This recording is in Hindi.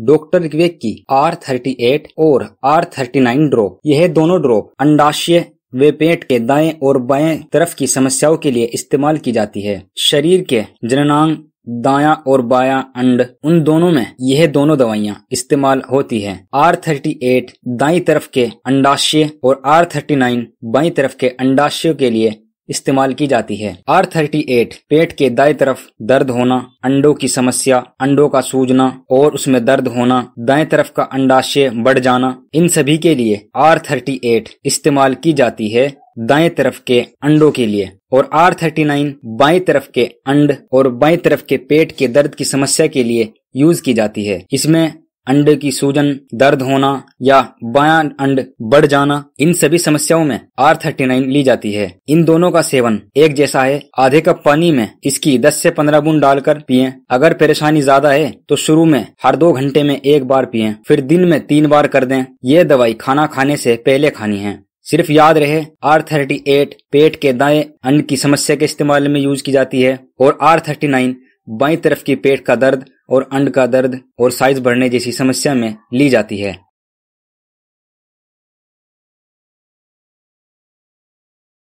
डॉक्टर विवेक की आर थर्टी एट और आर थर्टी नाइन ड्रॉप यह दोनों ड्रॉप अंडाशय वे पेट के दाएं और बाएं तरफ की समस्याओं के लिए इस्तेमाल की जाती है शरीर के जननांग दाया और बाया अंड उन दोनों में यह दोनों दवाइयाँ इस्तेमाल होती है आर थर्टी एट दाई तरफ के अंडाशय और आर थर्टी नाइन बाई तरफ के अंडाशयों के लिए इस्तेमाल की जाती है आर थर्टी एट पेट के दाएं तरफ दर्द होना अंडों की समस्या अंडों का सूजना और उसमें दर्द होना दाएं तरफ का अंडाशय बढ़ जाना इन सभी के लिए आर थर्टी एट इस्तेमाल की जाती है दाएं तरफ के अंडों के लिए और आर थर्टी नाइन बाएं तरफ के अंड और बाएं तरफ के पेट के दर्द की समस्या के लिए यूज की जाती है इसमें अंडे की सूजन दर्द होना या बायां अंड बढ़ जाना इन सभी समस्याओं में आर थर्टी नाइन ली जाती है इन दोनों का सेवन एक जैसा है आधे कप पानी में इसकी 10 से 15 बूंद डालकर पिए अगर परेशानी ज्यादा है तो शुरू में हर दो घंटे में एक बार पिए फिर दिन में तीन बार कर दें ये दवाई खाना खाने से पहले खानी है सिर्फ याद रहे आर थर्टी एट पेट के दाएं अंड की समस्या के इस्तेमाल में यूज की जाती है और आर थर्टी नाइन बाई तरफ के पेट का दर्द और अंड का दर्द और साइज बढ़ने जैसी समस्या में ली जाती है